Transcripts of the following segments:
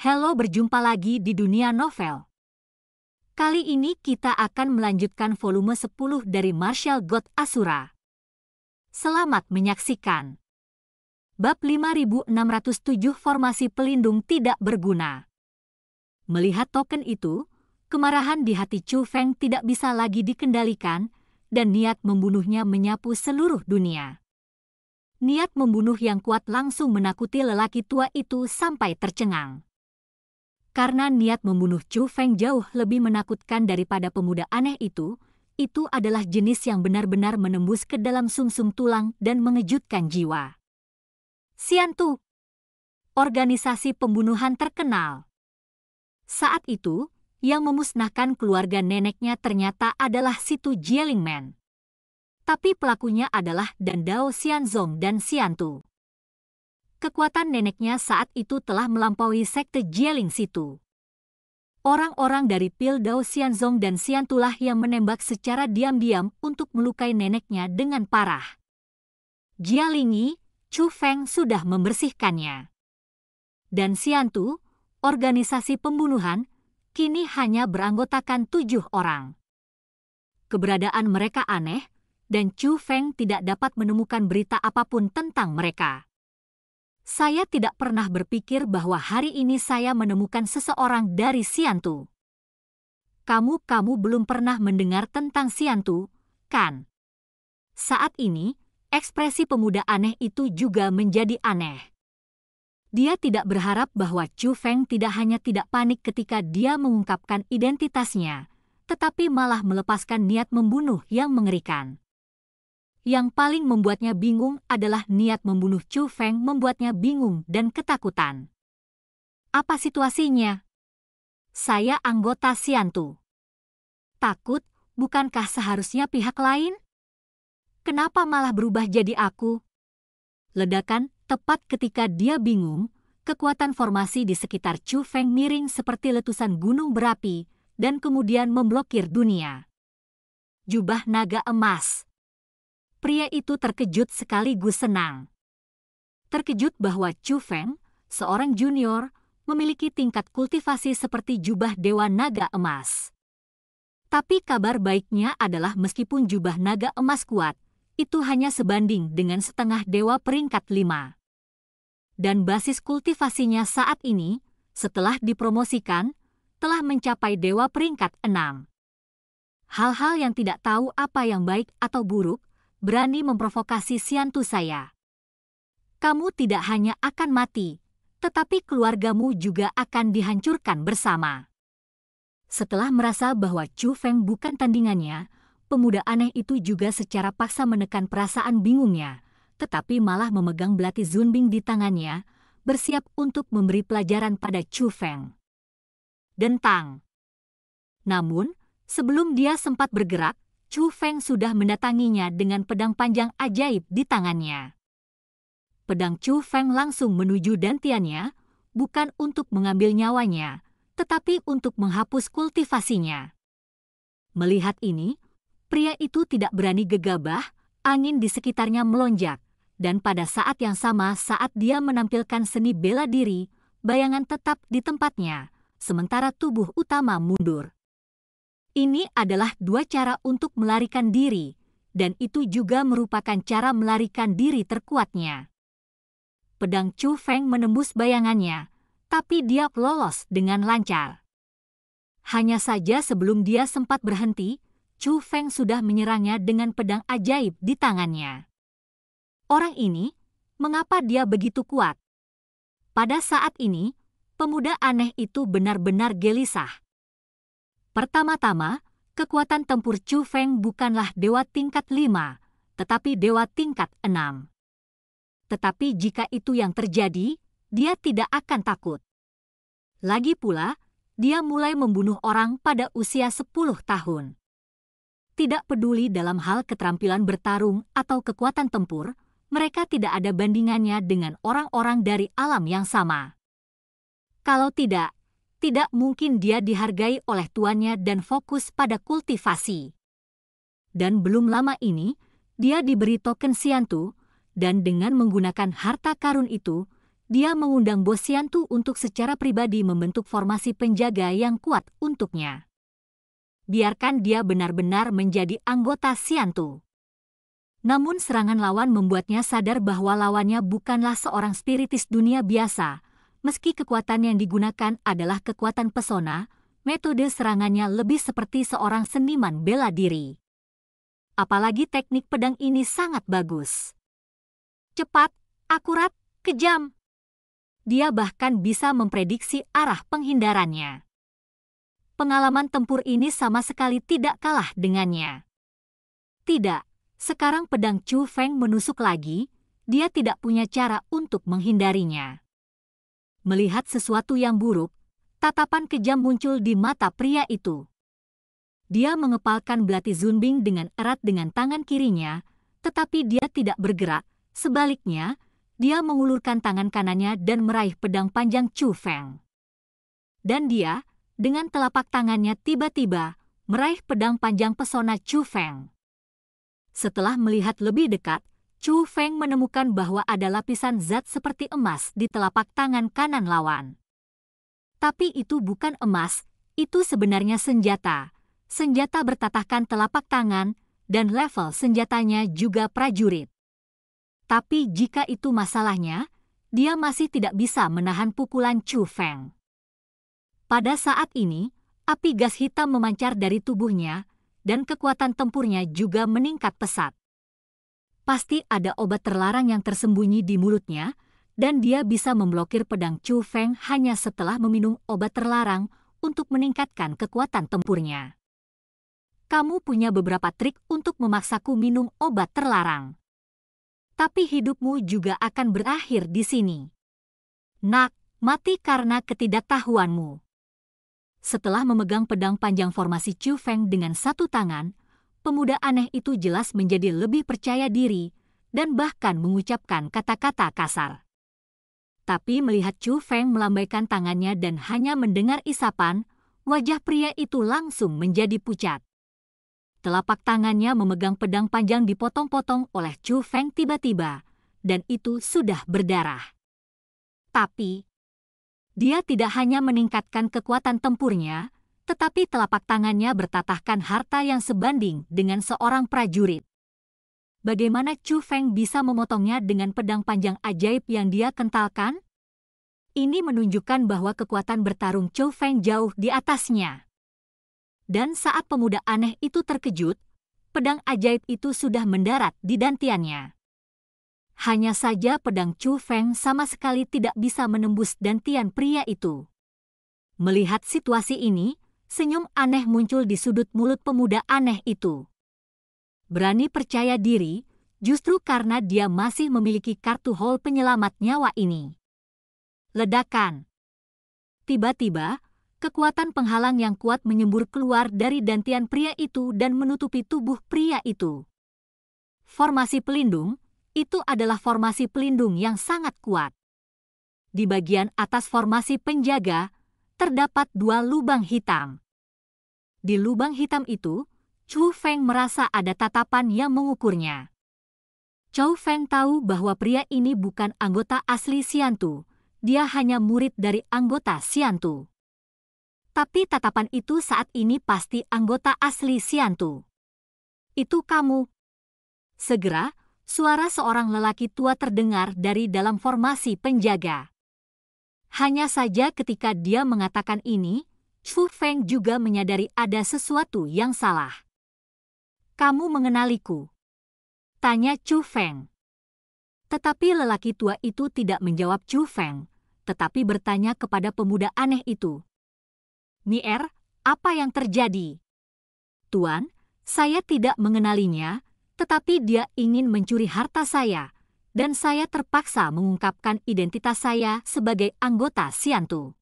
Halo, berjumpa lagi di dunia novel. Kali ini kita akan melanjutkan volume 10 dari Marshall God Asura. Selamat menyaksikan. Bab 5607 Formasi Pelindung Tidak Berguna Melihat token itu, kemarahan di hati Chu Feng tidak bisa lagi dikendalikan dan niat membunuhnya menyapu seluruh dunia. Niat membunuh yang kuat langsung menakuti lelaki tua itu sampai tercengang karena niat membunuh Chu Feng jauh lebih menakutkan daripada pemuda aneh itu, itu adalah jenis yang benar-benar menembus ke dalam sumsum -sum tulang dan mengejutkan jiwa. Siantu, organisasi pembunuhan terkenal. Saat itu, yang memusnahkan keluarga neneknya ternyata adalah Situ Jielingmen. Tapi pelakunya adalah Dandao Xianzong dan Siantu kekuatan neneknya saat itu telah melampaui sekte Jieling situ. Orang-orang dari Pil Dao, Xianzong dan Xiantulah yang menembak secara diam-diam untuk melukai neneknya dengan parah. Jialingi, Chu Feng sudah membersihkannya. Dan Xiantu, organisasi pembunuhan, kini hanya beranggotakan tujuh orang. Keberadaan mereka aneh, dan Chu Feng tidak dapat menemukan berita apapun tentang mereka saya tidak pernah berpikir bahwa hari ini saya menemukan seseorang dari Siantu. Kamu-kamu belum pernah mendengar tentang Siantu, kan? Saat ini, ekspresi pemuda aneh itu juga menjadi aneh. Dia tidak berharap bahwa Chu Feng tidak hanya tidak panik ketika dia mengungkapkan identitasnya, tetapi malah melepaskan niat membunuh yang mengerikan. Yang paling membuatnya bingung adalah niat membunuh Chu Feng membuatnya bingung dan ketakutan. Apa situasinya? Saya anggota Siantu. Takut, bukankah seharusnya pihak lain? Kenapa malah berubah jadi aku? Ledakan, tepat ketika dia bingung, kekuatan formasi di sekitar Chu Feng miring seperti letusan gunung berapi, dan kemudian memblokir dunia. Jubah naga emas pria itu terkejut sekaligus senang. Terkejut bahwa Chu Feng, seorang junior, memiliki tingkat kultivasi seperti jubah Dewa Naga Emas. Tapi kabar baiknya adalah meskipun jubah naga emas kuat, itu hanya sebanding dengan setengah dewa peringkat lima. Dan basis kultivasinya saat ini, setelah dipromosikan, telah mencapai dewa peringkat enam. Hal-hal yang tidak tahu apa yang baik atau buruk berani memprovokasi Siantu saya. Kamu tidak hanya akan mati, tetapi keluargamu juga akan dihancurkan bersama. Setelah merasa bahwa Chu Feng bukan tandingannya, pemuda aneh itu juga secara paksa menekan perasaan bingungnya, tetapi malah memegang belati Zunbing di tangannya, bersiap untuk memberi pelajaran pada Chu Feng. Dentang. Namun, sebelum dia sempat bergerak, Chu Feng sudah mendatanginya dengan pedang panjang ajaib di tangannya. Pedang Chu Feng langsung menuju dantiannya, bukan untuk mengambil nyawanya, tetapi untuk menghapus kultivasinya. Melihat ini, pria itu tidak berani gegabah, angin di sekitarnya melonjak, dan pada saat yang sama saat dia menampilkan seni bela diri, bayangan tetap di tempatnya, sementara tubuh utama mundur. Ini adalah dua cara untuk melarikan diri, dan itu juga merupakan cara melarikan diri terkuatnya. Pedang Chu Feng menembus bayangannya, tapi dia lolos dengan lancar. Hanya saja sebelum dia sempat berhenti, Chu Feng sudah menyerangnya dengan pedang ajaib di tangannya. Orang ini, mengapa dia begitu kuat? Pada saat ini, pemuda aneh itu benar-benar gelisah. Pertama-tama, kekuatan tempur Chu Feng bukanlah dewa tingkat lima, tetapi dewa tingkat enam. Tetapi jika itu yang terjadi, dia tidak akan takut. Lagi pula, dia mulai membunuh orang pada usia sepuluh tahun. Tidak peduli dalam hal keterampilan bertarung atau kekuatan tempur, mereka tidak ada bandingannya dengan orang-orang dari alam yang sama. Kalau tidak, tidak mungkin dia dihargai oleh tuannya dan fokus pada kultivasi. Dan belum lama ini, dia diberi token Siantu, dan dengan menggunakan harta karun itu, dia mengundang bos Siantu untuk secara pribadi membentuk formasi penjaga yang kuat untuknya. Biarkan dia benar-benar menjadi anggota Siantu. Namun serangan lawan membuatnya sadar bahwa lawannya bukanlah seorang spiritis dunia biasa, meski kekuatan yang digunakan adalah kekuatan pesona, metode serangannya lebih seperti seorang seniman bela diri. Apalagi teknik pedang ini sangat bagus. Cepat, akurat, kejam. Dia bahkan bisa memprediksi arah penghindarannya. Pengalaman tempur ini sama sekali tidak kalah dengannya. Tidak, sekarang pedang Chu Feng menusuk lagi, dia tidak punya cara untuk menghindarinya melihat sesuatu yang buruk, tatapan kejam muncul di mata pria itu. Dia mengepalkan belati Zunbing dengan erat dengan tangan kirinya, tetapi dia tidak bergerak. Sebaliknya, dia mengulurkan tangan kanannya dan meraih pedang panjang Chu Feng. Dan dia, dengan telapak tangannya tiba-tiba, meraih pedang panjang pesona Chu Feng. Setelah melihat lebih dekat, Chu Feng menemukan bahwa ada lapisan zat seperti emas di telapak tangan kanan lawan. Tapi itu bukan emas, itu sebenarnya senjata. Senjata bertatahkan telapak tangan, dan level senjatanya juga prajurit. Tapi jika itu masalahnya, dia masih tidak bisa menahan pukulan Chu Feng. Pada saat ini, api gas hitam memancar dari tubuhnya, dan kekuatan tempurnya juga meningkat pesat pasti ada obat terlarang yang tersembunyi di mulutnya, dan dia bisa memblokir pedang Chu Feng hanya setelah meminum obat terlarang untuk meningkatkan kekuatan tempurnya. Kamu punya beberapa trik untuk memaksaku minum obat terlarang. Tapi hidupmu juga akan berakhir di sini. Nak, mati karena ketidaktahuanmu. Setelah memegang pedang panjang formasi Chu Feng dengan satu tangan, pemuda aneh itu jelas menjadi lebih percaya diri dan bahkan mengucapkan kata-kata kasar. Tapi melihat Chu Feng melambaikan tangannya dan hanya mendengar isapan, wajah pria itu langsung menjadi pucat. Telapak tangannya memegang pedang panjang dipotong-potong oleh Chu Feng tiba-tiba, dan itu sudah berdarah. Tapi, dia tidak hanya meningkatkan kekuatan tempurnya, tetapi telapak tangannya bertatahkan harta yang sebanding dengan seorang prajurit. Bagaimana Chu Feng bisa memotongnya dengan pedang panjang ajaib yang dia kentalkan? Ini menunjukkan bahwa kekuatan bertarung Chu Feng jauh di atasnya. Dan saat pemuda aneh itu terkejut, pedang ajaib itu sudah mendarat di dantiannya. Hanya saja pedang Chu Feng sama sekali tidak bisa menembus dantian pria itu. Melihat situasi ini, senyum aneh muncul di sudut mulut pemuda aneh itu. Berani percaya diri, justru karena dia masih memiliki kartu hall penyelamat nyawa ini. Ledakan. Tiba-tiba, kekuatan penghalang yang kuat menyembur keluar dari dantian pria itu dan menutupi tubuh pria itu. Formasi pelindung, itu adalah formasi pelindung yang sangat kuat. Di bagian atas formasi penjaga, terdapat dua lubang hitam. Di lubang hitam itu, Chu Feng merasa ada tatapan yang mengukurnya. Chou Feng tahu bahwa pria ini bukan anggota asli Siantu, dia hanya murid dari anggota Siantu. Tapi tatapan itu saat ini pasti anggota asli Siantu. Itu kamu. Segera, suara seorang lelaki tua terdengar dari dalam formasi penjaga. Hanya saja ketika dia mengatakan ini, Chu Feng juga menyadari ada sesuatu yang salah. Kamu mengenaliku? Tanya Chu Feng. Tetapi lelaki tua itu tidak menjawab Chu Feng, tetapi bertanya kepada pemuda aneh itu. Nier, apa yang terjadi? Tuan, saya tidak mengenalinya, tetapi dia ingin mencuri harta saya, dan saya terpaksa mengungkapkan identitas saya sebagai anggota Siantu.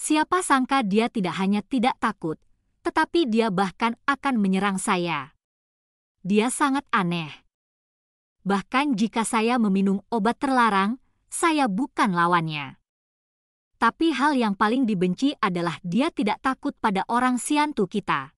Siapa sangka dia tidak hanya tidak takut, tetapi dia bahkan akan menyerang saya. Dia sangat aneh. Bahkan jika saya meminum obat terlarang, saya bukan lawannya. Tapi hal yang paling dibenci adalah dia tidak takut pada orang Siantu kita.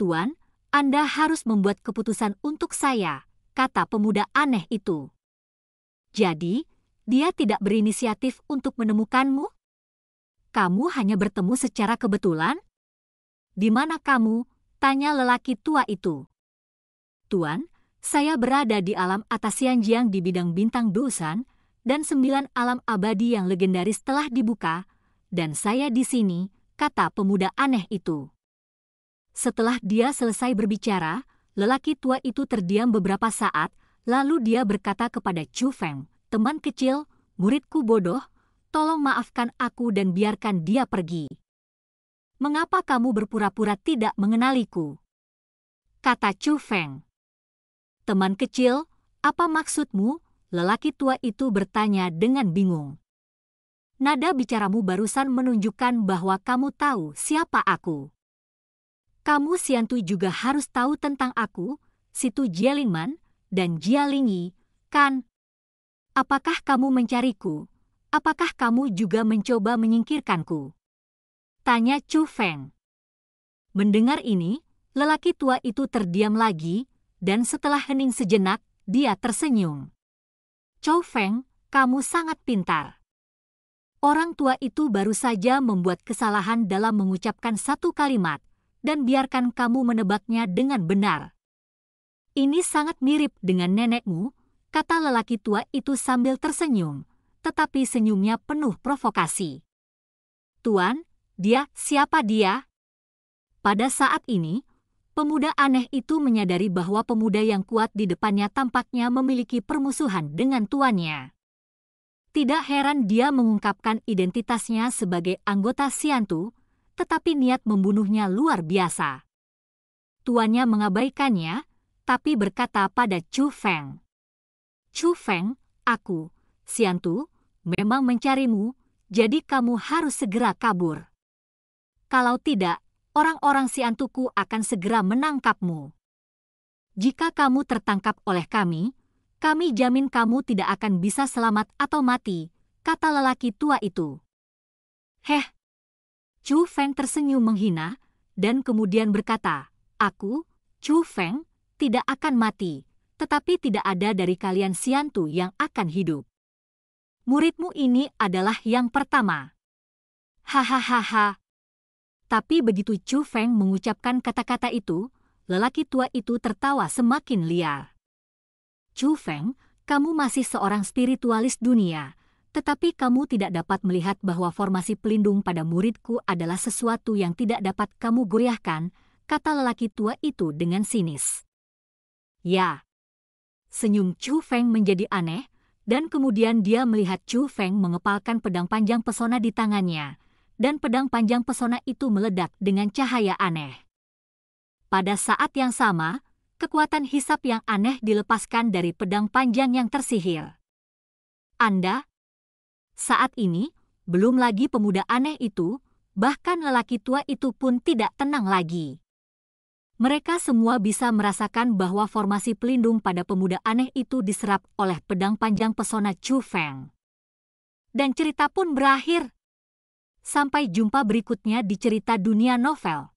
Tuan, Anda harus membuat keputusan untuk saya, kata pemuda aneh itu. Jadi, dia tidak berinisiatif untuk menemukanmu? Kamu hanya bertemu secara kebetulan? Di mana kamu? Tanya lelaki tua itu. Tuan, saya berada di alam atas Yanjiang di bidang bintang Dosan, dan sembilan alam abadi yang legendaris telah dibuka, dan saya di sini, kata pemuda aneh itu. Setelah dia selesai berbicara, Lelaki tua itu terdiam beberapa saat, lalu dia berkata kepada Chu Feng, teman kecil, muridku bodoh, tolong maafkan aku dan biarkan dia pergi. Mengapa kamu berpura-pura tidak mengenaliku? Kata Chu Feng. Teman kecil, apa maksudmu? Lelaki tua itu bertanya dengan bingung. Nada bicaramu barusan menunjukkan bahwa kamu tahu siapa aku kamu Siantu juga harus tahu tentang aku, Situ Jialingman, dan Jialingyi, kan? Apakah kamu mencariku? Apakah kamu juga mencoba menyingkirkanku? Tanya Chu Feng. Mendengar ini, lelaki tua itu terdiam lagi, dan setelah hening sejenak, dia tersenyum. Chou Feng, kamu sangat pintar. Orang tua itu baru saja membuat kesalahan dalam mengucapkan satu kalimat, dan biarkan kamu menebaknya dengan benar. Ini sangat mirip dengan nenekmu, kata lelaki tua itu sambil tersenyum, tetapi senyumnya penuh provokasi. Tuan, dia siapa dia? Pada saat ini, pemuda aneh itu menyadari bahwa pemuda yang kuat di depannya tampaknya memiliki permusuhan dengan tuannya. Tidak heran dia mengungkapkan identitasnya sebagai anggota Siantu, tetapi niat membunuhnya luar biasa. Tuannya mengabaikannya, tapi berkata pada Chu Feng, Chu Feng, aku, Siantu, memang mencarimu, jadi kamu harus segera kabur. Kalau tidak, orang-orang Siantuku akan segera menangkapmu. Jika kamu tertangkap oleh kami, kami jamin kamu tidak akan bisa selamat atau mati, kata lelaki tua itu. Heh, Chu Feng tersenyum menghina dan kemudian berkata, Aku, Chu Feng, tidak akan mati, tetapi tidak ada dari kalian Siantu yang akan hidup. Muridmu ini adalah yang pertama. Hahaha. Tapi begitu Chu Feng mengucapkan kata-kata itu, lelaki tua itu tertawa semakin liar. Chu Feng, kamu masih seorang spiritualis dunia, tetapi kamu tidak dapat melihat bahwa formasi pelindung pada muridku adalah sesuatu yang tidak dapat kamu goyahkan, kata lelaki tua itu dengan sinis. Ya. Senyum Chu Feng menjadi aneh, dan kemudian dia melihat Chu Feng mengepalkan pedang panjang pesona di tangannya, dan pedang panjang pesona itu meledak dengan cahaya aneh. Pada saat yang sama, kekuatan hisap yang aneh dilepaskan dari pedang panjang yang tersihir. Anda, saat ini, belum lagi pemuda aneh itu, bahkan lelaki tua itu pun tidak tenang lagi. Mereka semua bisa merasakan bahwa formasi pelindung pada pemuda aneh itu diserap oleh pedang panjang pesona Chu Feng. Dan cerita pun berakhir. Sampai jumpa berikutnya di cerita dunia novel.